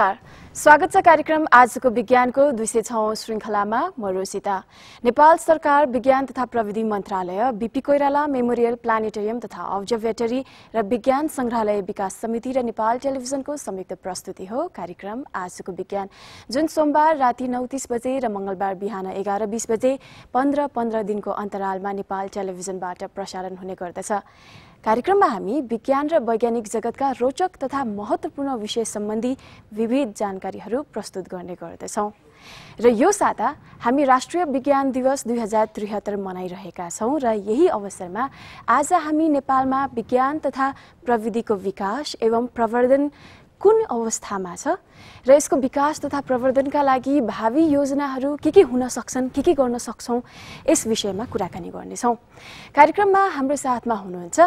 नमस्कार स्वागत छ कार्यक्रम आजको विज्ञानको दुई सय श्रृङ्खलामा म रोसिता नेपाल सरकार विज्ञान तथा प्रविधि मन्त्रालय बीपी कोइराला मेमोरियल प्लानेटोरियम तथा अब्जर्भेटरी र विज्ञान संग्रहालय विकास समिति र नेपाल टेलिभिजनको संयुक्त प्रस्तुति हो कार्यक्रम आजको विज्ञान जुन सोमबार राति नौ तीस बजे र मंगलबार बिहान एघार बीस बजे पन्ध्र पन्ध्र दिनको अन्तरालमा नेपाल टेलिभिजनबाट प्रसारण हुने गर्दछ कार्यक्रममा हामी विज्ञान र वैज्ञानिक जगतका रोचक तथा महत्त्वपूर्ण विषय सम्बन्धी विविध जानकारीहरू प्रस्तुत गर्ने गर्दछौँ र यो साता हामी राष्ट्रिय विज्ञान दिवस दुई हजार त्रिहत्तर मनाइरहेका छौँ र यही अवसरमा आज हामी नेपालमा विज्ञान तथा प्रविधिको विकास एवं प्रवर्धन कुन अवस्थामा छ र यसको विकास तथा प्रवर्धनका लागि भावी योजनाहरू के के हुन सक्छन् के के गर्न सक्छौँ यस विषयमा कुराकानी गर्नेछौँ कार्यक्रममा हाम्रो साथमा हुनुहुन्छ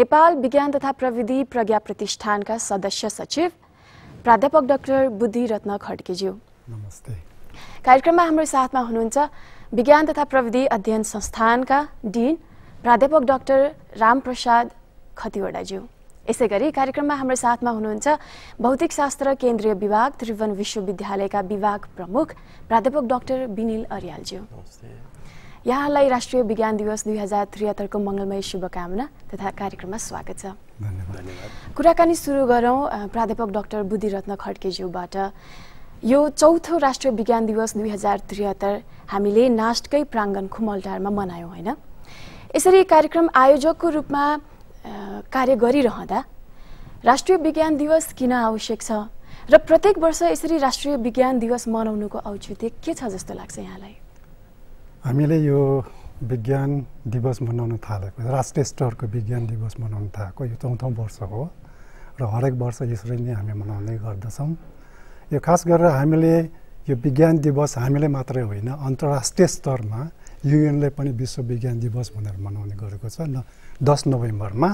नेपाल विज्ञान तथा प्रविधि प्रज्ञा प्रतिष्ठानका सदस्य सचिव प्राध्यापक डाक्टर बुद्धि रत्न खड्केज्यू नमस्ते कार्यक्रममा हाम्रो साथमा हुनुहुन्छ विज्ञान तथा प्रविधि अध्ययन संस्थानका डिन प्राध्यापक डाक्टर रामप्रसाद खतिवडाज्यू यसै गरी कार्यक्रममा हाम्रो साथमा हुनुहुन्छ भौतिक शास्त्र केन्द्रीय विभाग त्रिभुवन विश्वविद्यालयका विभाग प्रमुख प्राध्यापक डाक्टर विनिल अरियालज्यू यहाँलाई राष्ट्रिय विज्ञान दिवस दुई हजार त्रिहत्तरको मङ्गलमय शुभकामना तथा कार्यक्रममा स्वागत छ कुराकानी सुरु गरौँ प्राध्यापक डाक्टर बुद्धिरत्न खड्केज्यूबाट यो चौथो राष्ट्रिय विज्ञान दिवस दुई हजार त्रिहत्तर हामीले नास्टकै प्राङ्गण खुमलटारमा मनायौँ होइन यसरी कार्यक्रम आयोजकको रूपमा कार्य गरिरहँदा राष्ट्रिय विज्ञान दिवस किन आवश्यक छ र प्रत्येक वर्ष यसरी राष्ट्रिय विज्ञान दिवस मनाउनुको औचित्य के छ जस्तो लाग्छ यहाँलाई हामीले यो विज्ञान दिवस मनाउन थालेको राष्ट्रिय स्तरको विज्ञान दिवस मनाउन थालेको यो चौथौँ वर्ष हो र हरेक वर्ष यसरी नै हामी मनाउने गर्दछौँ यो खास गरेर हामीले यो विज्ञान दिवस हामीले मात्रै होइन अन्तर्राष्ट्रिय स्तरमा युएनले पनि विश्व विज्ञान दिवस भनेर मनाउने गरेको छ न दस नोभेम्बरमा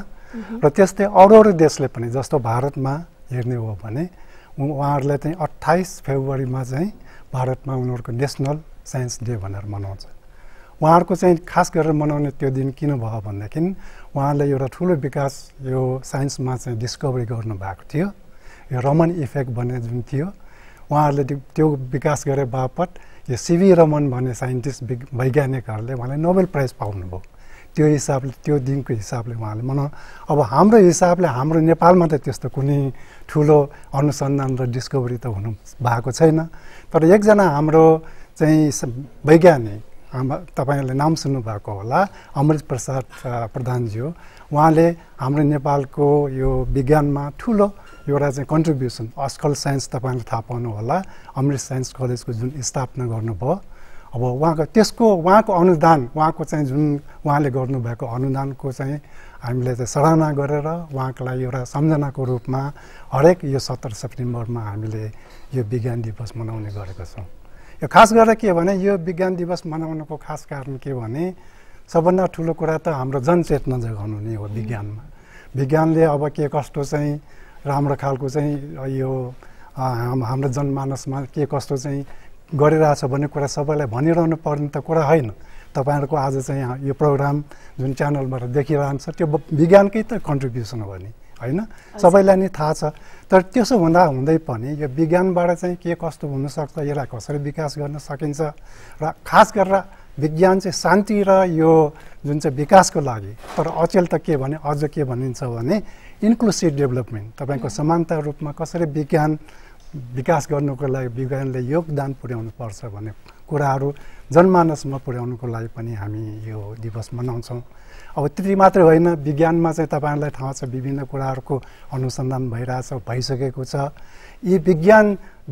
र त्यस्तै अरू अरू देशले पनि जस्तो भारतमा हेर्ने हो भने उहाँहरूलाई चाहिँ अट्ठाइस फेब्रुअरीमा चाहिँ भारतमा उनीहरूको नेसनल साइन्स डे भनेर मनाउँछ उहाँहरूको चाहिँ खास गरेर मनाउने त्यो दिन किन भयो भनेदेखि उहाँले एउटा ठुलो विकास यो साइन्समा चाहिँ डिस्कभरी गर्नुभएको थियो यो रमन इफेक्ट भन्ने जुन थियो उहाँहरूले त्यो विकास गरे बापत यो सिभी रमन भन्ने साइन्टिस्ट विग वैज्ञानिकहरूले उहाँले नोबेल प्राइज पाउनुभयो त्यो हिसाबले त्यो दिनको हिसाबले उहाँले मन अब हाम्रो हिसाबले हाम्रो नेपालमा त त्यस्तो कुनै ठुलो अनुसन्धान र डिस्कभरी त हुनु भएको छैन तर एकजना हाम्रो चाहिँ वैज्ञानिक हाम तपाईँहरूले नाम सुन्नुभएको होला अमृत प्रसाद प्रधानज्यू उहाँले हाम्रो नेपालको यो विज्ञानमा ठुलो एउटा चाहिँ कन्ट्रिब्युसन अस्कल साइन्स तपाईँले थाहा पाउनु होला अमृत साइन्स कलेजको जुन स्थापना गर्नुभयो अब उहाँको त्यसको उहाँको अनुदान उहाँको चाहिँ जुन उहाँले गर्नुभएको अनुदानको चाहिँ हामीले चाहिँ सराहना गरेर उहाँको लागि एउटा सम्झनाको रूपमा हरेक यो सत्र सेप्टेम्बरमा हामीले यो विज्ञान दिवस मनाउने गरेको छौँ यो खास गरेर के भने यो विज्ञान दिवस मनाउनुको खास कारण के भने सबभन्दा ठुलो कुरा त हाम्रो जनचेतना जगाउनु नै हो विज्ञानमा विज्ञानले अब के कस्तो चाहिँ राम्रो खालको चाहिँ यो हाम हाम्रो जनमानसमा के कस्तो चाहिँ गरिरहेछ भन्ने कुरा सबैलाई भनिरहनु पर्ने त कुरा होइन तपाईँहरूको आज चाहिँ यो प्रोग्राम जुन च्यानलबाट देखिरहन्छ त्यो विज्ञानकै त कन्ट्रिब्युसन हो नि होइन सबैलाई नै थाहा छ तर त्यसो हुँदा हुँदै पनि यो विज्ञानबाट चाहिँ के कस्तो हुनसक्छ यसलाई कसरी विकास गर्न सकिन्छ र खास गरेर विज्ञान चाहिँ शान्ति र यो जुन चाहिँ विकासको लागि तर अचेल त के भने अझ के भनिन्छ भने इन्क्लुसिभ डेभलपमेन्ट तपाईँको mm-hmm. समानता रूपमा कसरी विज्ञान विकास गर्नुको लागि विज्ञानले योगदान पुर्याउनु पर्छ भन्ने कुराहरू जनमानसमा पुर्याउनुको लागि पनि हामी यो दिवस मनाउँछौँ अब त्यति मात्रै होइन विज्ञानमा चाहिँ तपाईँहरूलाई थाहा छ विभिन्न कुराहरूको अनुसन्धान भइरहेछ भइसकेको छ यी विज्ञान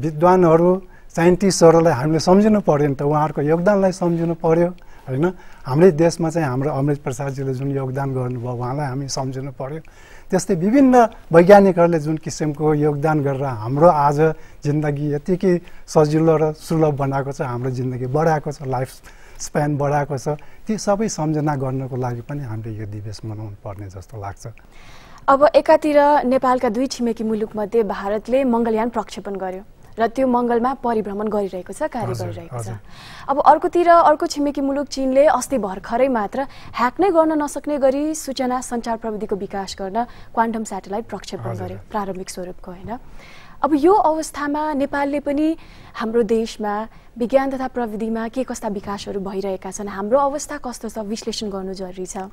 विद्वानहरू साइन्टिस्टहरूलाई हामीले सम्झिनु पऱ्यो नि त उहाँहरूको योगदानलाई सम्झिनु पऱ्यो होइन हाम्रै देशमा चाहिँ हाम्रो अमृत प्रसादजीले जुन योगदान गर्नुभयो उहाँलाई हामी सम्झिनु पऱ्यो त्यस्तै विभिन्न वैज्ञानिकहरूले जुन किसिमको योगदान गरेर हाम्रो आज जिन्दगी यतिकै सजिलो र सुलभ बनाएको छ हाम्रो जिन्दगी बढाएको छ लाइफ स्प्यान बढाएको छ ती सबै सम्झना गर्नको लागि पनि हामीले यो दिवस मनाउनु पर्ने जस्तो लाग्छ अब एकातिर नेपालका दुई छिमेकी मुलुकमध्ये भारतले मङ्गलयान प्रक्षेपण गर्यो र त्यो मङ्गलमा परिभ्रमण गरिरहेको छ कार्य गरिरहेको छ अब अर्कोतिर अर्को छिमेकी मुलुक चिनले अस्ति भर्खरै मात्र ह्याक नै गर्न नसक्ने गरी सूचना सञ्चार प्रविधिको विकास गर्न क्वान्टम सेटेलाइट प्रक्षेपण गर्यो प्रारम्भिक स्वरूपको होइन अब यो अवस्थामा नेपालले पनि हाम्रो देशमा विज्ञान तथा प्रविधिमा के कस्ता विकासहरू भइरहेका छन् हाम्रो अवस्था कस्तो छ विश्लेषण गर्नु जरुरी छ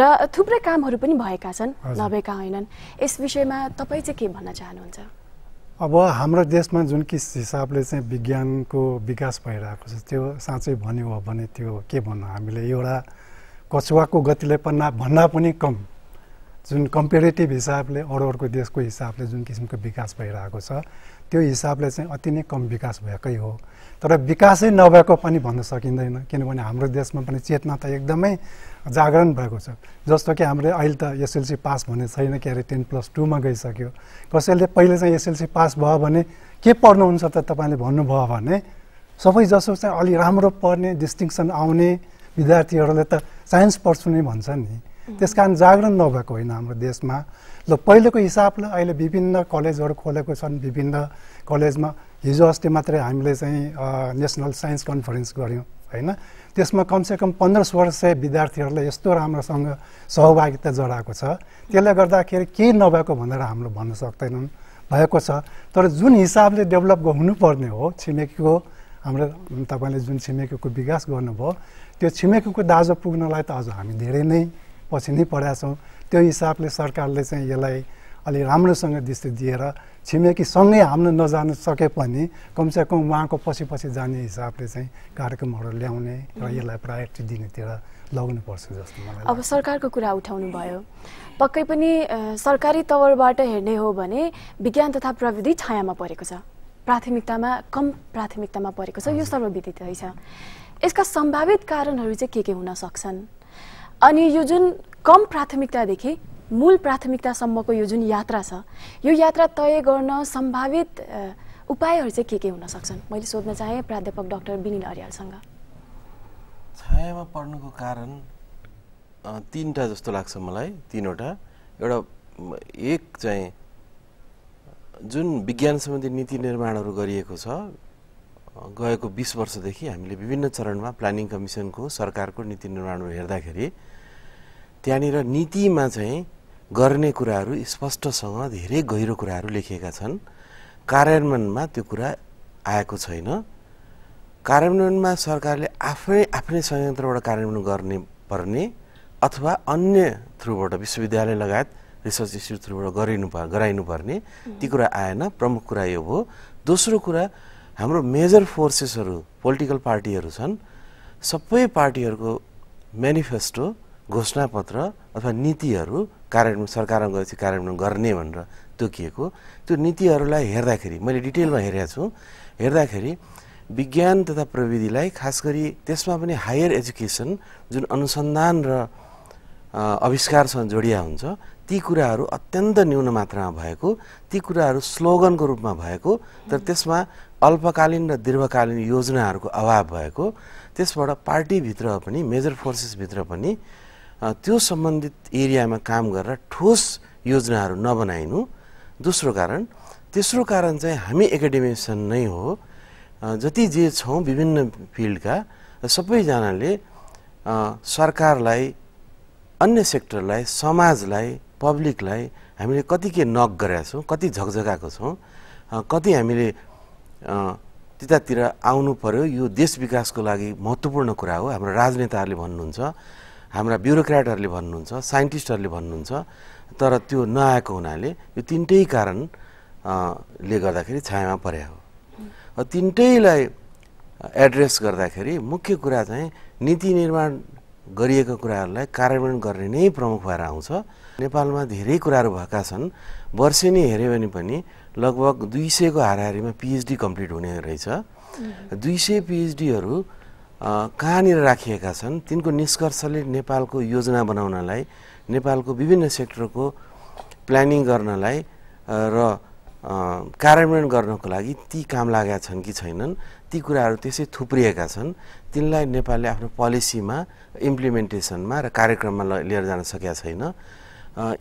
र थुप्रै कामहरू पनि भएका छन् नभएका होइनन् यस विषयमा तपाईँ चाहिँ के भन्न चाहनुहुन्छ अब हाम्रो देशमा जुन किस हिसाबले चाहिँ विज्ञानको विकास भइरहेको छ त्यो साँच्चै भन्यो हो भने त्यो के भन्नु हामीले एउटा कछुवाको गतिले पन्ना भन्दा पनि कम जुन कम्पेरिटिभ हिसाबले अरू अर्को देशको हिसाबले जुन किसिमको विकास भइरहेको छ त्यो हिसाबले चाहिँ अति नै कम विकास भएकै हो तर विकासै नभएको पनि भन्न सकिँदैन किनभने हाम्रो देशमा पनि चेतना त एकदमै जागरण भएको छ जस्तो कि हाम्रो अहिले त एसएलसी पास भन्ने छैन के अरे टेन प्लस टूमा गइसक्यो कसैले पहिले चाहिँ एसएलसी पास भयो भने के पढ्नुहुन्छ त तपाईँले भन्नुभयो भने सबै जसो चाहिँ अलि राम्रो पढ्ने डिस्टिङसन आउने विद्यार्थीहरूले त साइन्स पढ्छु नै भन्छ नि त्यस कारण जागरण नभएको होइन हाम्रो देशमा ल पहिलेको हिसाबले अहिले विभिन्न कलेजहरू खोलेको छन् विभिन्न कलेजमा हिजो अस्ति मात्रै हामीले चाहिँ नेसनल साइन्स कन्फरेन्स गऱ्यौँ होइन त्यसमा कमसेकम पन्ध्र सोह्र सय विद्यार्थीहरूलाई यस्तो राम्रोसँग सहभागिता जडाएको छ त्यसले गर्दाखेरि केही नभएको भनेर हाम्रो भन्न सक्दैनन् भएको छ तर जुन हिसाबले डेभलप हुनुपर्ने हो छिमेकीको हाम्रो तपाईँले जुन छिमेकीको विकास गर्नुभयो त्यो छिमेकीको दाजो पुग्नलाई त आज हामी धेरै नै पछि नै पढाएको छौँ त्यो हिसाबले सरकारले चाहिँ यसलाई अलि राम्रोसँग दृष्टि दिएर छिमेकीसँगै हाम्न नजान सके पनि कमसेकम उहाँको पछि पछि जाने हिसाबले चाहिँ कार्यक्रमहरू ल्याउने र यसलाई प्रायोरिटी दिनेतिर लगाउनु पर्छ जस्तो मलाई अब सरकारको कुरा उठाउनु भयो पक्कै पनि सरकारी तवरबाट हेर्ने हो भने विज्ञान तथा प्रविधि छायामा परेको छ प्राथमिकतामा कम प्राथमिकतामा परेको छ यो सर्वविदित छ यसका सम्भावित कारणहरू चाहिँ के के हुन सक्छन् अनि यो जुन कम प्राथमिकतादेखि मूल प्राथमिकतासम्मको यो जुन यात्रा छ यो यात्रा तय गर्न सम्भावित उपायहरू चाहिँ के के हुन सक्छन् मैले सोध्न चाहेँ प्राध्यापक डाक्टर विनिल अर्यालसँग छायामा पढ्नुको कारण तिनवटा जस्तो लाग्छ मलाई तिनवटा एउटा एक चाहिँ जुन विज्ञान सम्बन्धी नीति निर्माणहरू गरिएको छ गएको बिस वर्षदेखि हामीले विभिन्न चरणमा प्लानिङ कमिसनको सरकारको नीति निर्माणहरू हेर्दाखेरि त्यहाँनिर नीतिमा चाहिँ गर्ने कुराहरू स्पष्टसँग धेरै गहिरो कुराहरू लेखिएका छन् कार्यान्वयनमा त्यो कुरा आएको छैन कार्यान्वयनमा सरकारले आफै आफ्नै संयन्त्रबाट कार्यान्वयन गर्ने पर्ने अथवा अन्य थ्रुबाट विश्वविद्यालय लगायत रिसर्च इन्स्टिट्युट थ्रुबाट गरिनु गराइनुपर्ने ती कुरा आएन प्रमुख कुरा यो हो दोस्रो कुरा हाम्रो मेजर फोर्सेसहरू पोलिटिकल पार्टीहरू छन् सबै पार्टीहरूको मेनिफेस्टो घोषणापत्र अथवा नीतिहरू कार्यान्वयन सरकारमा गएपछि कार्यान्वयन गर्ने भनेर तोकिएको त्यो नीतिहरूलाई हेर्दाखेरि मैले डिटेलमा हेरेको छु हेर्दाखेरि विज्ञान तथा प्रविधिलाई खास गरी त्यसमा पनि हायर एजुकेसन जुन अनुसन्धान र आविष्कारसँग जोडिया हुन्छ ती कुराहरू अत्यन्त न्यून मात्रामा भएको ती कुराहरू स्लोगनको रूपमा भएको तर त्यसमा अल्पकालीन र दीर्घकालीन योजनाहरूको अभाव भएको त्यसबाट पार्टीभित्र पनि मेजर फोर्सेसभित्र पनि त्यो सम्बन्धित एरियामा काम गरेर ठोस योजनाहरू नबनाइनु दोस्रो कारण तेस्रो कारण चाहिँ हामी एकाडेमिसन नै हो जति जे छौँ विभिन्न फिल्डका सबैजनाले सरकारलाई अन्य सेक्टरलाई समाजलाई पब्लिकलाई हामीले कति के नक गरेका छौँ कति झकझगाएको छौँ कति हामीले त्यतातिर आउनु पर्यो यो देश विकासको लागि महत्त्वपूर्ण कुरा हो हाम्रो राजनेताहरूले भन्नुहुन्छ हाम्रा ब्युरोक्राटहरूले भन्नुहुन्छ साइन्टिस्टहरूले भन्नुहुन्छ तर त्यो नआएको हुनाले यो तिनटै कारण ले गर्दाखेरि छायामा पर्या हो र तिनटैलाई एड्रेस गर्दाखेरि मुख्य कुरा चाहिँ नीति निर्माण गरिएको कुराहरूलाई कार्यान्वयन गर्ने नै प्रमुख भएर आउँछ नेपालमा धेरै कुराहरू भएका छन् वर्षेनी हेऱ्यो भने पनि लगभग दुई सयको हाराहारीमा पिएचडी कम्प्लिट हुने रहेछ दुई सय पिएचडीहरू कहाँनिर राखिएका छन् तिनको निष्कर्षले नेपालको योजना बनाउनलाई नेपालको विभिन्न सेक्टरको प्लानिङ गर्नलाई र कार्यान्वयन गर्नको लागि ती काम लागेका छन् कि छैनन् ती कुराहरू त्यसै थुप्रिएका छन् तिनलाई नेपालले आफ्नो पोलिसीमा इम्प्लिमेन्टेसनमा र कार्यक्रममा लिएर जान सकेका छैन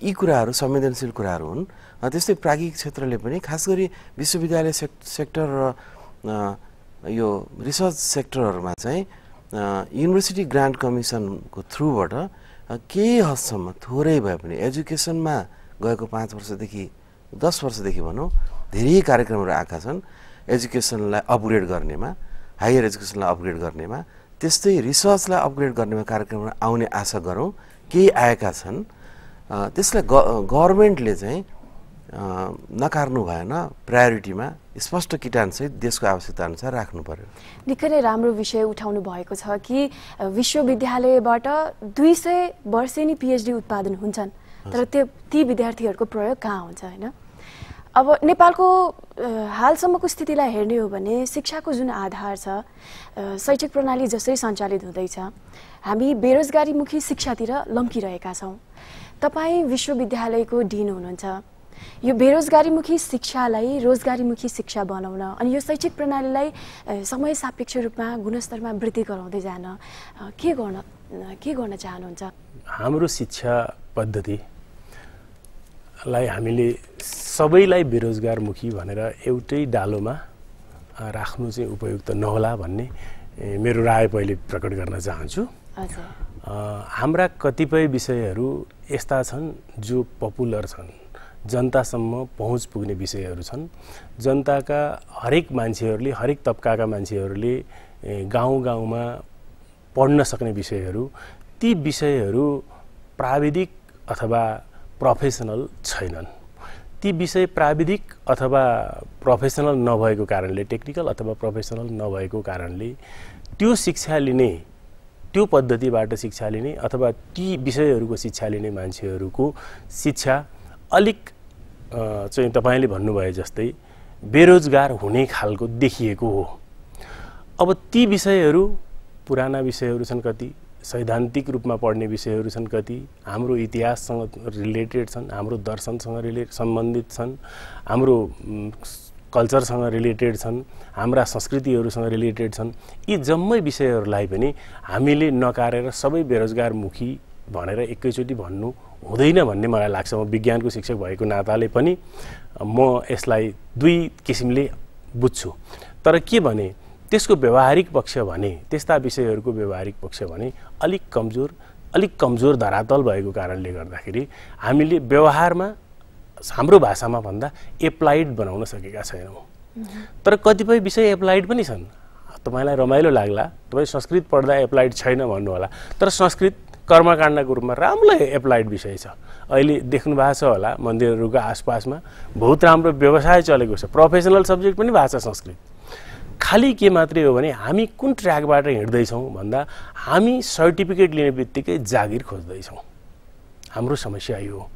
यी कुराहरू संवेदनशील कुराहरू हुन् त्यस्तै प्राज्ञिक क्षेत्रले पनि खास गरी विश्वविद्यालय सेक्टर र यो रिसर्च सेक्टरहरूमा चाहिँ युनिभर्सिटी ग्रान्ट कमिसनको थ्रुबाट केही हदसम्म थोरै भए पनि एजुकेसनमा गएको पाँच वर्षदेखि दस वर्षदेखि भनौँ धेरै कार्यक्रमहरू आएका छन् एजुकेसनलाई अपग्रेड गर्नेमा हायर एजुकेसनलाई अपग्रेड गर्नेमा त्यस्तै रिसर्चलाई अपग्रेड गर्नेमा कार्यक्रमहरू आउने आशा गरौँ केही आएका छन् त्यसलाई ग गभर्मेन्टले चाहिँ नकार्नु भएन प्रायोरिटीमा स्पष्ट किटानसहित देशको आवश्यकता अनुसार राख्नु पर्यो निकै नै राम्रो विषय उठाउनु भएको छ कि विश्वविद्यालयबाट दुई सय वर्षेनी पिएचडी उत्पादन हुन्छन् तर त्यो ती विद्यार्थीहरूको प्रयोग कहाँ हुन्छ होइन अब नेपालको हालसम्मको स्थितिलाई हेर्ने हो भने शिक्षाको जुन आधार छ शैक्षिक प्रणाली जसरी सञ्चालित हुँदैछ हामी बेरोजगारीमुखी शिक्षातिर लम्किरहेका छौँ तपाईँ विश्वविद्यालयको डिन हुनुहुन्छ यो बेरोजगारीमुखी शिक्षालाई रोजगारीमुखी शिक्षा बनाउन अनि यो शैक्षिक प्रणालीलाई समय सापेक्ष रूपमा गुणस्तरमा वृद्धि गराउँदै जान के गर्न के गर्न चाहनुहुन्छ हाम्रो शिक्षा पद्धतिलाई हामीले सबैलाई बेरोजगारमुखी भनेर एउटै डालोमा राख्नु चाहिँ उपयुक्त नहोला भन्ने मेरो राय पहिले प्रकट गर्न चाहन्छु हाम्रा कतिपय विषयहरू यस्ता छन् जो पपुलर छन् जनतासम्म पहुँच पुग्ने विषयहरू छन् जनताका हरेक मान्छेहरूले हरेक तबकाका मान्छेहरूले गाउँ गाउँमा पढ्न सक्ने विषयहरू ती विषयहरू प्राविधिक अथवा प्रोफेसनल छैनन् ती विषय प्राविधिक अथवा प्रोफेसनल नभएको कारणले टेक्निकल अथवा प्रोफेसनल नभएको कारणले त्यो शिक्षा लिने त्यो पद्धतिबाट शिक्षा लिने अथवा ती विषयहरूको शिक्षा लिने मान्छेहरूको शिक्षा अलिक चाहिँ तपाईँले भन्नुभए जस्तै बेरोजगार हुने खालको देखिएको हो अब ती विषयहरू पुराना विषयहरू छन् कति सैद्धान्तिक रूपमा पढ्ने विषयहरू छन् कति हाम्रो इतिहाससँग रिलेटेड छन् हाम्रो दर्शनसँग रिले सम्बन्धित छन् हाम्रो कल्चरसँग रिलेटेड छन् हाम्रा संस्कृतिहरूसँग रिलेटेड छन् यी जम्मै विषयहरूलाई पनि हामीले नकारेर सबै बेरोजगारमुखी भनेर एकैचोटि भन्नु हुँदैन भन्ने मलाई लाग्छ म विज्ञानको शिक्षक भएको नाताले पनि म यसलाई दुई किसिमले बुझ्छु तर के भने त्यसको व्यवहारिक पक्ष भने त्यस्ता विषयहरूको व्यवहारिक पक्ष भने अलिक कमजोर अलिक कमजोर धरातल भएको कारणले गर्दाखेरि हामीले व्यवहारमा हाम्रो भाषामा भन्दा एप्लाइड बनाउन सकेका छैनौँ तर कतिपय विषय एप्लाइड पनि छन् तपाईँलाई रमाइलो लाग्ला तपाईँ संस्कृत पढ्दा एप्लाइड छैन भन्नुहोला तर संस्कृत कर्मकाण्डको रूपमा राम्रो एप्लाइड विषय छ अहिले देख्नु भएको छ होला मन्दिरहरूको आसपासमा बहुत राम्रो व्यवसाय चलेको छ प्रोफेसनल सब्जेक्ट पनि भाषा संस्कृत खालि के मात्रै हो भने हामी कुन ट्र्याकबाट हिँड्दैछौँ भन्दा हामी सर्टिफिकेट लिने बित्तिकै जागिर खोज्दैछौँ हाम्रो समस्या यो हो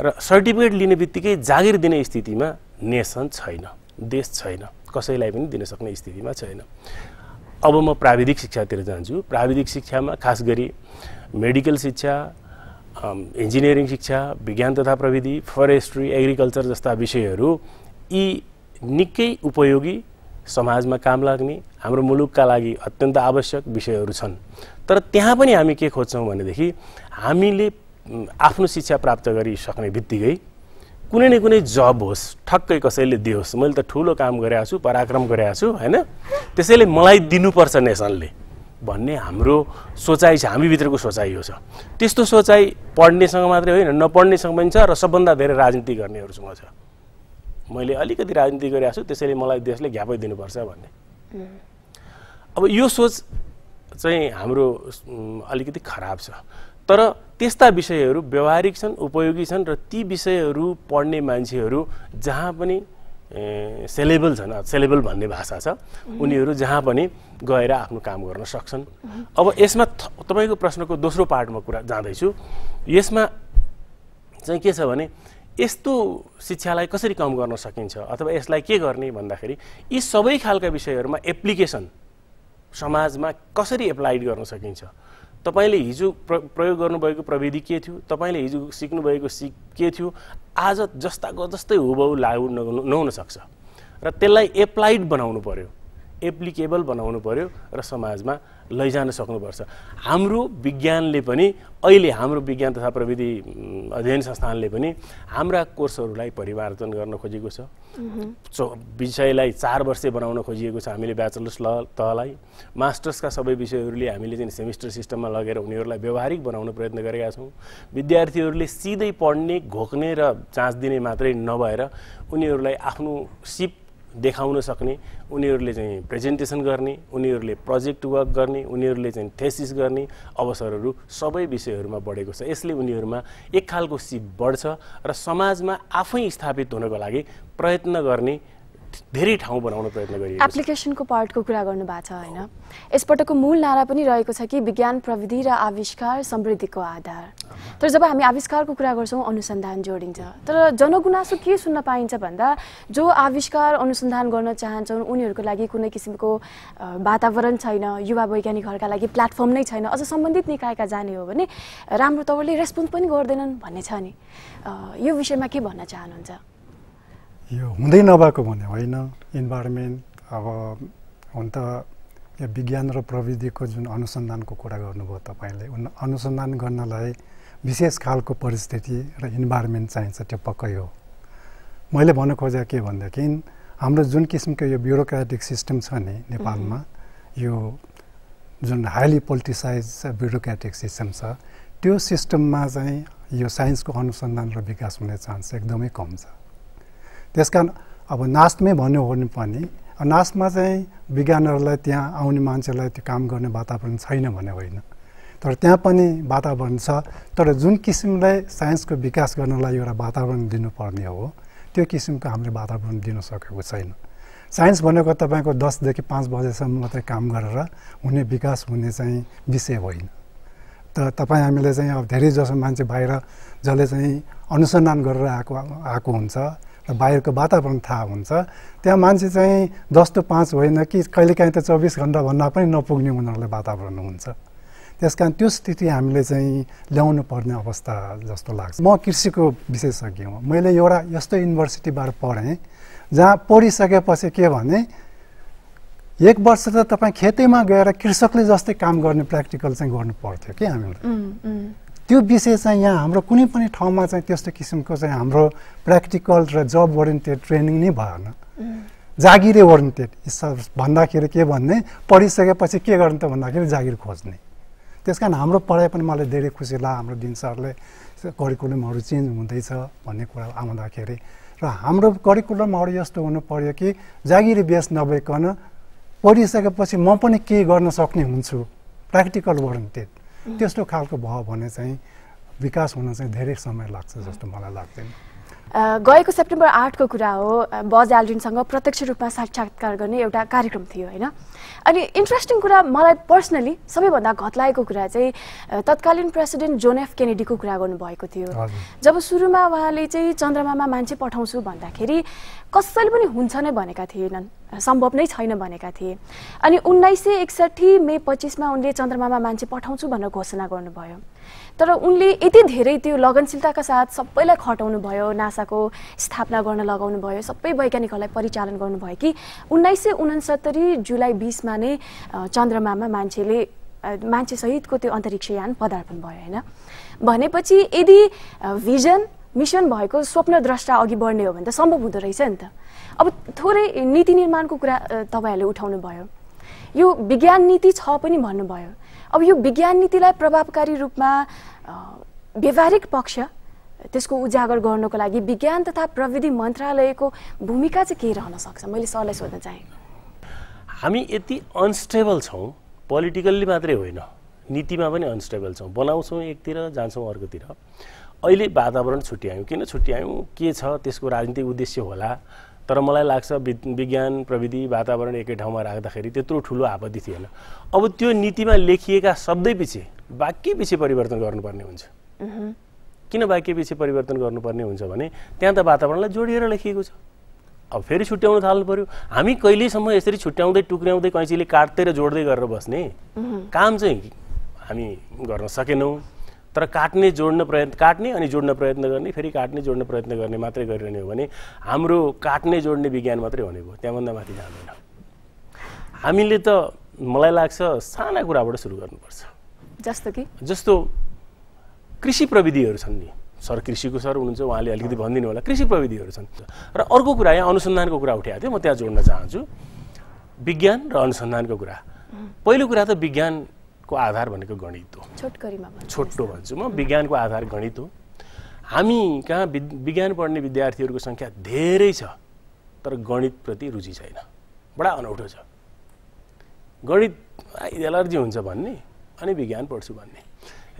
र सर्टिफिकेट लिने बित्तिकै जागिर दिने स्थितिमा नेसन छैन देश छैन कसैलाई पनि दिन सक्ने स्थितिमा छैन अब म प्राविधिक शिक्षातिर जान्छु प्राविधिक शिक्षामा खास गरी मेडिकल शिक्षा इन्जिनियरिङ शिक्षा विज्ञान तथा प्रविधि फरेस्ट्री एग्रिकल्चर जस्ता विषयहरू यी निकै उपयोगी समाजमा काम लाग्ने हाम्रो मुलुकका लागि अत्यन्त आवश्यक विषयहरू छन् तर त्यहाँ पनि हामी के खोज्छौँ भनेदेखि हामीले आफ्नो शिक्षा प्राप्त गरिसक्ने बित्तिकै कुनै न कुनै जब होस् ठक्कै कसैले दियोस् मैले त ठुलो काम गरेको छु पराक्रम गरेको छु होइन त्यसैले मलाई दिनुपर्छ नेसनले भन्ने हाम्रो सोचाइ छ हामीभित्रको सोचाइ यो छ त्यस्तो सोचाइ पढ्नेसँग मात्रै होइन नपढ्नेसँग पनि छ र सबभन्दा धेरै राजनीति गर्नेहरूसँग छ मैले अलिकति राजनीति गरिरहेको छु त्यसैले मलाई देशले घ्यापै दिनुपर्छ भन्ने अब यो सोच चाहिँ हाम्रो अलिकति खराब छ तर त्यस्ता विषयहरू व्यवहारिक छन् उपयोगी छन् र ती विषयहरू पढ्ने मान्छेहरू जहाँ पनि सेलेबल छन् सेलेबल भन्ने भाषा छ उनीहरू जहाँ पनि गएर आफ्नो काम गर्न सक्छन् अब यसमा तपाईँको प्रश्नको दोस्रो पार्टमा कुरा जाँदैछु यसमा चाहिँ के छ भने यस्तो शिक्षालाई कसरी कम गर्न सकिन्छ अथवा यसलाई के गर्ने भन्दाखेरि यी सबै खालका विषयहरूमा एप्लिकेसन समाजमा कसरी एप्लाइड गर्न सकिन्छ तपाईँले हिजो प्र प्रयोग गर्नुभएको प्रविधि के थियो तपाईँले हिजो सिक्नुभएको सिक के थियो आज जस्ताको जस्तै हुबहु लागु नहुन नहुनसक्छ र त्यसलाई एप्लाइड बनाउनु पऱ्यो एप्लिकेबल बनाउनु पऱ्यो र समाजमा लैजान सक्नुपर्छ हाम्रो विज्ञानले पनि अहिले हाम्रो विज्ञान तथा प्रविधि अध्ययन संस्थानले पनि हाम्रा कोर्सहरूलाई परिवर्तन गर्न खोजेको छ सो विषयलाई चार वर्ष बनाउन खोजिएको छ हामीले ब्याचलर्स ल तहलाई मास्टर्सका सबै विषयहरूले हामीले चाहिँ सेमिस्टर सिस्टममा लगेर उनीहरूलाई व्यवहारिक बनाउन प्रयत्न गरेका छौँ विद्यार्थीहरूले सिधै पढ्ने घोक्ने र जाँच दिने मात्रै नभएर उनीहरूलाई आफ्नो सिप देखाउन सक्ने उनीहरूले चाहिँ प्रेजेन्टेसन गर्ने उनीहरूले प्रोजेक्ट वर्क गर्ने उनीहरूले चाहिँ थेसिस गर्ने अवसरहरू सबै विषयहरूमा बढेको छ यसले उनीहरूमा एक खालको सिप बढ्छ र समाजमा आफै स्थापित हुनको लागि प्रयत्न गर्ने धेरै ठाउँ बनाउन प्रयत्न गरियो एप्लिकेसनको पार्टको कुरा गर्नु भएको छ होइन यसपटकको मूल नारा पनि रहेको छ कि विज्ञान प्रविधि र आविष्कार समृद्धिको आधार तर जब हामी आविष्कारको कुरा गर्छौँ अनुसन्धान जोडिन्छ तर जनगुनासो के सुन्न पाइन्छ भन्दा जो आविष्कार अनुसन्धान गर्न चाहन्छन् उनीहरूको लागि कुनै किसिमको वातावरण छैन युवा वैज्ञानिकहरूका लागि प्लेटफर्म नै छैन अझ सम्बन्धित निकायका जाने हो भने राम्रो तवरले रेस्पोन्स पनि गर्दैनन् भन्ने छ नि यो विषयमा के भन्न चाहनुहुन्छ यो हुँदै नभएको भने होइन इन्भाइरोमेन्ट अब हुन त यो विज्ञान र प्रविधिको जुन अनुसन्धानको कुरा गर्नुभयो तपाईँले अनुसन्धान गर्नलाई विशेष खालको परिस्थिति र इन्भाइरोमेन्ट चाहिन्छ त्यो पक्कै हो मैले भन्नु खोजेको के भनेदेखि हाम्रो जुन किसिमको यो ब्युरोक्रेटिक सिस्टम छ नि नेपालमा यो जुन हाइली पोलिटिसाइज ब्युरोक्रेटिक सिस्टम छ त्यो सिस्टममा चाहिँ यो साइन्सको अनुसन्धान र विकास हुने चान्स एकदमै कम छ त्यस कारण अब नास्टमै भन्यो भने पनि नास्टमा चाहिँ विज्ञानहरूलाई त्यहाँ आउने मान्छेलाई त्यो काम गर्ने वातावरण छैन भने होइन तर त्यहाँ पनि वातावरण छ तर जुन किसिमले साइन्सको विकास गर्नलाई एउटा वातावरण दिनुपर्ने हो त्यो किसिमको हामीले वातावरण दिन सकेको छैन साइन्स भनेको तपाईँको दसदेखि पाँच बजेसम्म मात्रै काम गरेर हुने विकास हुने चाहिँ विषय होइन त तपाईँ हामीले चाहिँ अब धेरै जसो मान्छे बाहिर जसले चाहिँ अनुसन्धान गरेर आएको आएको हुन्छ बाहिरको वातावरण थाहा हुन्छ त्यहाँ मान्छे चाहिँ दस टु पाँच होइन कि कहिलेकाहीँ त चौबिस घन्टाभन्दा पनि नपुग्ने उनीहरूले वातावरण हुन्छ त्यस कारण त्यो स्थिति हामीले चाहिँ ल्याउनु पर्ने अवस्था जस्तो लाग्छ म कृषिको विशेषज्ञ हो मैले एउटा यस्तो युनिभर्सिटीबाट पढेँ जहाँ पढिसकेपछि के भने एक वर्ष त तपाईँ खेतीमा गएर कृषकले जस्तै काम गर्ने प्र्याक्टिकल चाहिँ गर्नु पर्थ्यो कि हामीले त्यो विषय चाहिँ यहाँ हाम्रो कुनै पनि ठाउँमा चाहिँ त्यस्तो किसिमको चाहिँ हाम्रो प्र्याक्टिकल र जब ओरिएन्टेड ट्रेनिङ नै भएन जागिरे ओरिएन्टेड भन्दाखेरि के भन्ने पढिसकेपछि के गर्ने त भन्दाखेरि जागिर खोज्ने त्यस कारण हाम्रो पढाइ पनि मलाई धेरै खुसी लाग्यो हाम्रो दिन सरले करिकुलमहरू चेन्ज हुँदैछ भन्ने कुरा आउँदाखेरि र हाम्रो करिकुलमहरू यस्तो हुनु पऱ्यो कि जागिरी बेस नभइकन पढिसकेपछि म पनि केही गर्न सक्ने हुन्छु प्र्याक्टिकल ओरिएन्टेड त्यस्तो खालको भयो भने चाहिँ विकास हुन चाहिँ धेरै समय लाग्छ जस्तो मलाई लाग्दैन गएको सेप्टेम्बर आठको कुरा हो बज एल्ड्रिनसँग प्रत्यक्ष रूपमा साक्षात्कार गर्ने एउटा कार्यक्रम थियो होइन अनि इन्ट्रेस्टिङ कुरा मलाई पर्सनली सबैभन्दा घत्लाएको कुरा चाहिँ तत्कालीन प्रेसिडेन्ट जोन एफ केनेडीको कुरा गर्नुभएको थियो जब सुरुमा उहाँले चाहिँ चन्द्रमामा मान्छे पठाउँछु भन्दाखेरि कसैले पनि हुन्छ नै भनेका थिएनन् सम्भव नै छैन भनेका थिए अनि उन्नाइस सय एकसठी मे पच्चिसमा उनले चन्द्रमामा मान्छे पठाउँछु भनेर घोषणा गर्नुभयो तर उनले यति धेरै त्यो लगनशीलताका साथ सबैलाई खटाउनु भयो नासाको स्थापना गर्न लगाउनु भयो सबै वैज्ञानिकहरूलाई परिचालन गर्नुभयो कि उन्नाइस सय उनसत्तरी जुलाई बिसमा नै चन्द्रमामा मान्छेले मान्छेसहितको त्यो अन्तरिक्ष यान पदार्पण भयो होइन भनेपछि यदि भिजन मिसन भएको स्वप्नद्रष्टा अघि बढ्ने हो भने त सम्भव हुँदो रहेछ नि त अब थोरै नीति निर्माणको कुरा तपाईँहरूले उठाउनु भयो यो विज्ञान नीति छ पनि भन्नुभयो अब यो विज्ञान नीतिलाई प्रभावकारी रूपमा व्यावहारिक पक्ष त्यसको उजागर गर्नको लागि विज्ञान तथा प्रविधि मन्त्रालयको भूमिका चाहिँ के रहन सक्छ मैले सरलाई सोध्न चाहेँ हामी यति अनस्टेबल छौँ पोलिटिकल्ली मात्रै होइन नीतिमा पनि अनस्टेबल छौँ बनाउँछौँ एकतिर जान्छौँ अर्कोतिर अहिले वातावरण छुट्यायौँ किन छुट्यायौँ के छ त्यसको राजनीतिक उद्देश्य होला तर मलाई लाग्छ विज्ञान प्रविधि वातावरण एकै ठाउँमा राख्दाखेरि त्यत्रो ठुलो आपत्ति थिएन अब त्यो नीतिमा लेखिएका शब्दै पछि वाक्य पछि परिवर्तन गर्नुपर्ने हुन्छ किन वाक्य पछि परिवर्तन गर्नुपर्ने हुन्छ भने त्यहाँ त वातावरणलाई जोडिएर लेखिएको छ अब फेरि छुट्याउन थाल्नु पऱ्यो हामी कहिलेसम्म यसरी छुट्याउँदै टुक्र्याउँदै कैँचीले काट्दै र जोड्दै गरेर बस्ने काम चाहिँ हामी गर्न सकेनौँ तर काट्ने जोड्न प्रयत्न काट्ने अनि जोड्न प्रयत्न गर्ने फेरि काट्ने जोड्न प्रयत्न गर्ने मात्रै गरिरहने हो भने हाम्रो काट्ने जोड्ने विज्ञान मात्रै हुने भयो त्यहाँभन्दा माथि जाँदैन हामीले त मलाई लाग्छ साना कुराबाट सुरु गर्नुपर्छ जस्तो कि जस्तो कृषि प्रविधिहरू छन् नि सर कृषिको सर हुनुहुन्छ उहाँले अलिकति भनिदिनु होला कृषि प्रविधिहरू छन् र अर्को कुरा यहाँ अनुसन्धानको कुरा उठाएको थियो म त्यहाँ जोड्न चाहन्छु विज्ञान र अनुसन्धानको कुरा पहिलो कुरा त विज्ञान को आधार भनेको गणित हो छोटो भन्छु म विज्ञानको आधार गणित हो हामी कहाँ विज्ञान पढ्ने विद्यार्थीहरूको सङ्ख्या धेरै छ तर गणितप्रति रुचि छैन बडा अनौठो छ गणित एलर्जी हुन्छ भन्ने अनि विज्ञान पढ्छु भन्ने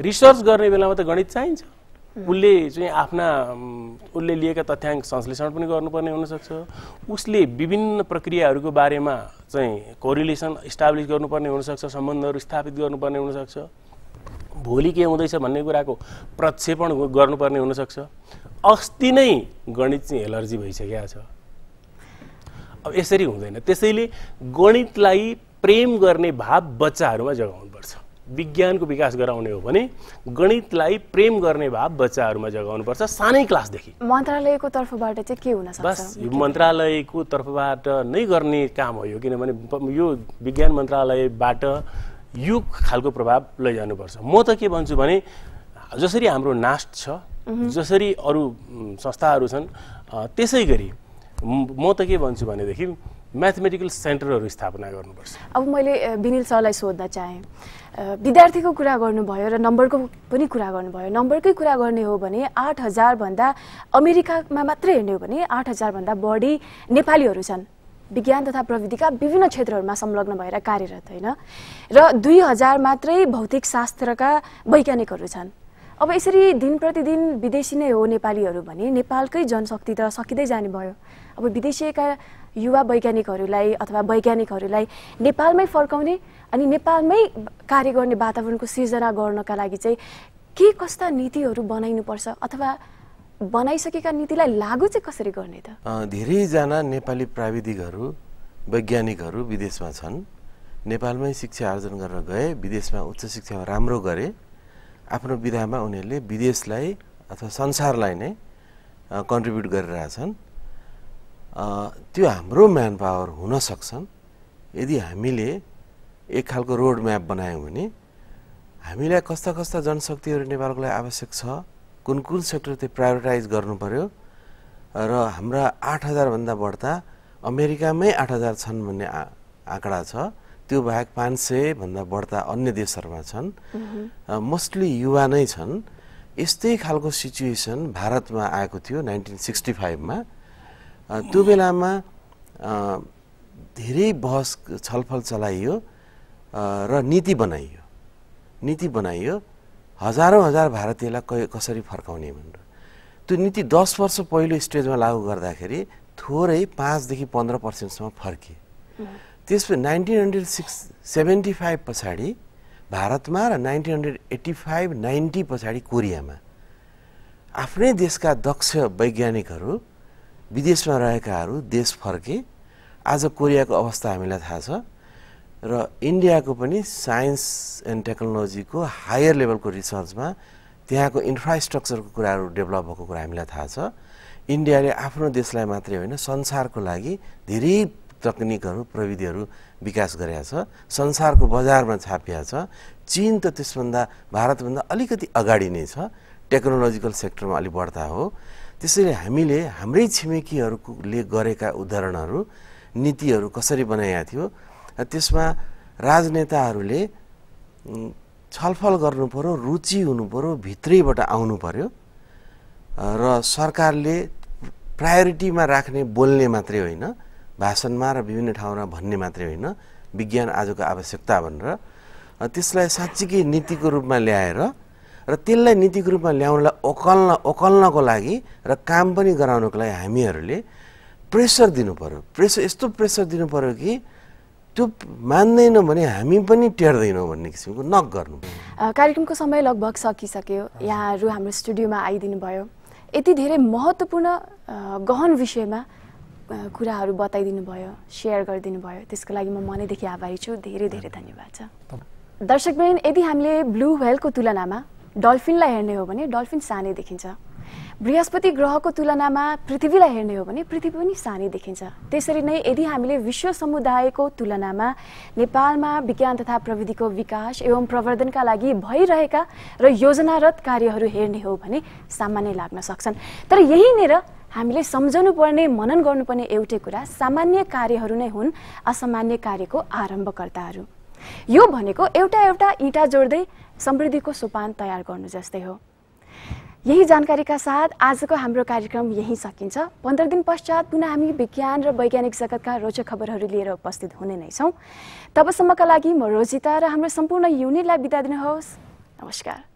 रिसर्च गर्ने बेलामा त गणित चाहिन्छ उसले चाहिँ आफ्ना उसले लिएका तथ्याङ्क संश्लेषण पनि गर्नुपर्ने हुनसक्छ उसले विभिन्न प्रक्रियाहरूको बारेमा चाहिँ कोरिलेसन इस्टाब्लिस गर्नुपर्ने हुनसक्छ सम्बन्धहरू स्थापित गर्नुपर्ने हुनसक्छ भोलि के हुँदैछ भन्ने कुराको प्रक्षेपण गर्नुपर्ने हुनसक्छ अस्ति नै गणित चाहिँ एलर्जी भइसकेको छ अब यसरी हुँदैन त्यसैले गणितलाई प्रेम गर्ने भाव बच्चाहरूमा जगाउनुपर्छ विज्ञानको विकास गराउने हो भने गणितलाई प्रेम गर्ने भाव बच्चाहरूमा जगाउनुपर्छ सानै क्लासदेखि मन्त्रालयको तर्फबाट चाहिँ के हुन सक्छ बस मन्त्रालयको तर्फबाट नै गर्ने काम हो यो किनभने यो विज्ञान मन्त्रालयबाट यो खालको प्रभाव लैजानुपर्छ म त के भन्छु भने जसरी हाम्रो नास्ट छ जसरी अरू संस्थाहरू छन् त्यसै गरी म त के भन्छु भनेदेखि म्याथमेटिकल सेन्टरहरू स्थापना गर्नुपर्छ अब मैले विनिल सरलाई सोध्न चाहेँ विद्यार्थीको कुरा गर्नुभयो र नम्बरको पनि कुरा गर्नुभयो नम्बरकै कुरा गर्ने हो भने आठ हजारभन्दा अमेरिकामा मात्रै हेर्ने हो भने आठ हजारभन्दा बढी नेपालीहरू छन् विज्ञान तथा प्रविधिका विभिन्न क्षेत्रहरूमा संलग्न भएर कार्यरत होइन र दुई हजार मात्रै भौतिक शास्त्रका वैज्ञानिकहरू छन् अब यसरी दिन प्रतिदिन विदेशी नै हो नेपालीहरू भने नेपालकै जनशक्ति त सकिँदै जाने भयो अब विदेशीका युवा वैज्ञानिकहरूलाई अथवा वैज्ञानिकहरूलाई नेपालमै फर्काउने अनि नेपालमै कार्य गर्ने वातावरणको सिर्जना गर्नका लागि चाहिँ के कस्ता नीतिहरू बनाइनुपर्छ अथवा बनाइसकेका नीतिलाई लागु चाहिँ कसरी गर्ने त धेरैजना नेपाली प्राविधिकहरू वैज्ञानिकहरू विदेशमा छन् नेपालमै शिक्षा आर्जन गरेर गए विदेशमा उच्च शिक्षा राम्रो गरे आफ्नो विधामा उनीहरूले विदेशलाई अथवा संसारलाई नै कन्ट्रिब्युट गरिरहेछन् त्यो हाम्रो म्यान पावर हुन सक्छन् यदि हामीले एक खालको रोड म्याप बनायौँ भने हामीलाई कस्ता कस्ता जनशक्तिहरू नेपालको लागि आवश्यक छ कुन कुन सेक्टर त्यो प्रायोरिटाइज गर्नु पर्यो र हाम्रा आठ हजारभन्दा बढ्ता अमेरिकामै आठ हजार छन् भन्ने आँकडा छ त्यो बाहेक पाँच सयभन्दा बढ्ता अन्य देशहरूमा छन् मोस्टली युवा नै छन् यस्तै खालको सिचुएसन भारतमा आएको थियो नाइन्टिन सिक्सटी फाइभमा त्यो बेलामा धेरै बहस छलफल चलाइयो र नीति बनाइयो नीति बनाइयो हजारौँ हजार भारतीयलाई कसरी फर्काउने भनेर त्यो नीति दस वर्ष पहिलो स्टेजमा लागू गर्दाखेरि थोरै पाँचदेखि पन्ध्र पर्सेन्टसम्म फर्किए त्यसपछि nineteen hundred six seventy five पछाडि भारतमा र nineteen hundred eighty five ninety पछाडि कोरियामा आफ्नै देशका दक्ष वैज्ञानिकहरू विदेशमा रहेकाहरू देश फर्के आज कोरियाको अवस्था हामीलाई थाहा छ र इन्डियाको पनि साइन्स एन्ड टेक्नोलोजीको हायर लेभलको रिसर्चमा त्यहाँको इन्फ्रास्ट्रक्चरको कुराहरू डेभलप भएको कुरा हामीलाई थाहा छ इन्डियाले आफ्नो देशलाई मात्रै होइन संसारको लागि धेरै तकनिकहरू प्रविधिहरू विकास गरेका छ संसारको बजारमा छापिया छ चिन त त्यसभन्दा भारतभन्दा अलिकति अगाडि नै छ टेक्नोलोजिकल सेक्टरमा अलिक बढ्ता हो त्यसैले हामीले हाम्रै छिमेकीहरूले गरेका उदाहरणहरू नीतिहरू कसरी बनाएका थियो र त्यसमा राजनेताहरूले छलफल गर्नुपऱ्यो रुचि हुनुपऱ्यो भित्रैबाट आउनु पऱ्यो र सरकारले प्रायोरिटीमा राख्ने बोल्ने मात्रै होइन भाषणमा र विभिन्न ठाउँमा भन्ने मात्रै होइन विज्ञान आजको आवश्यकता भनेर त्यसलाई साँच्चीकै नीतिको रूपमा ल्याएर र त्यसलाई नीतिको रूपमा ल्याउनलाई ओकल्न ओकल्नको लागि र काम पनि गराउनको लागि हामीहरूले प्रेसर दिनु पऱ्यो प्रेसर यस्तो प्रेसर दिनु पऱ्यो कि त्यो मान्दैनौँ भने हामी पनि टेर्दैनौँ भन्ने किसिमको नक गर्नु कार्यक्रमको समय लगभग सकिसक्यो यहाँहरू हाम्रो स्टुडियोमा आइदिनु भयो यति धेरै महत्त्वपूर्ण गहन विषयमा कुराहरू बताइदिनु भयो सेयर गरिदिनु भयो त्यसको लागि म मनैदेखि आभारी छु धेरै धेरै धन्यवाद छ दर्शकबेन यदि हामीले ब्लु वेलको तुलनामा डल्फिनलाई हेर्ने हो भने डल्फिन सानै देखिन्छ बृहस्पति ग्रहको तुलनामा पृथ्वीलाई हेर्ने हो भने पृथ्वी पनि सानै देखिन्छ त्यसरी नै यदि हामीले विश्व समुदायको तुलनामा नेपालमा विज्ञान तथा प्रविधिको विकास एवं प्रवर्धनका लागि भइरहेका र योजनारत कार्यहरू हेर्ने हो भने सामान्य लाग्न सक्छन् तर यहीँनिर हामीले सम्झाउनु पर्ने मनन गर्नुपर्ने एउटै कुरा सामान्य कार्यहरू नै हुन् असामान्य कार्यको आरम्भकर्ताहरू यो भनेको एउटा एउटा इँटा जोड्दै समृद्धिको सोपान तयार गर्नु जस्तै हो यही जानकारीका साथ आजको हाम्रो कार्यक्रम यहीँ सकिन्छ पन्ध्र दिन पश्चात पुनः हामी विज्ञान र वैज्ञानिक जगतका रोचक खबरहरू लिएर उपस्थित हुने नै छौँ तबसम्मका लागि म रोजिता र हाम्रो सम्पूर्ण युनिटलाई बिदा दिनुहोस् नमस्कार